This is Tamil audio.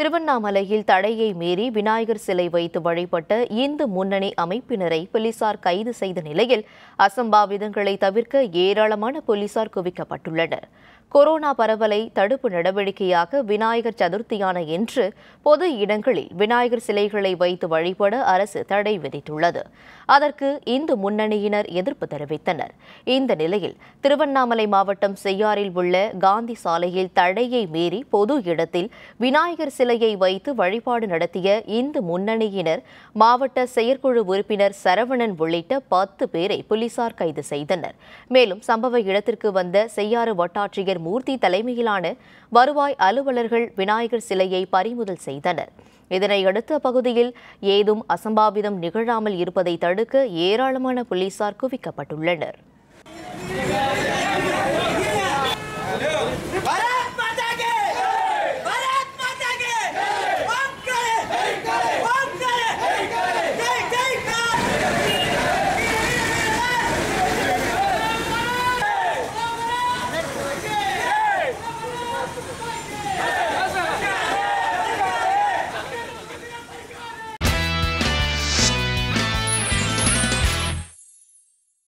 திருவண்ணாமலையில் தடையை மீறி விநாயகர் சிலை வைத்து வழிபட்ட இந்து முன்னணி அமைப்பினரை போலீசார் கைது செய்த நிலையில் அசம்பாவிதங்களை தவிர்க்க ஏராளமான போலீசார் குவிக்கப்பட்டுள்ளனர் கொரோனா பரவலை தடுப்பு நடவடிக்கையாக விநாயகர் சதுர்த்தியான இன்று பொது இடங்களில் விநாயகர் சிலைகளை வைத்து வழிபட அரசு தடை விதித்துள்ளது அதற்கு இந்து முன்னணியினர் எதிர்ப்பு தெரிவித்தனர் இந்த நிலையில் திருவண்ணாமலை மாவட்டம் செய்யாறில் உள்ள காந்தி சாலையில் தடையை மீறி பொது இடத்தில் விநாயகர் சிலையை வைத்து வழிபாடு நடத்திய இந்து முன்னணியினர் மாவட்ட செயற்குழு உறுப்பினர் சரவணன் உள்ளிட்ட பத்து பேரை போலீசார் கைது செய்தனர் மேலும் சம்பவ இடத்திற்கு வந்த செய்யாறு வட்டாட்சியர் மூர்த்தி தலைமையிலான வருவாய் அலுவலர்கள் விநாயகர் சிலையை பறிமுதல் செய்தனர் இதனையடுத்து அப்பகுதியில் ஏதும் அசம்பாவிதம் நிகழாமல் இருப்பதை தடுக்க ஏராளமான போலீசார் குவிக்கப்பட்டுள்ளனர்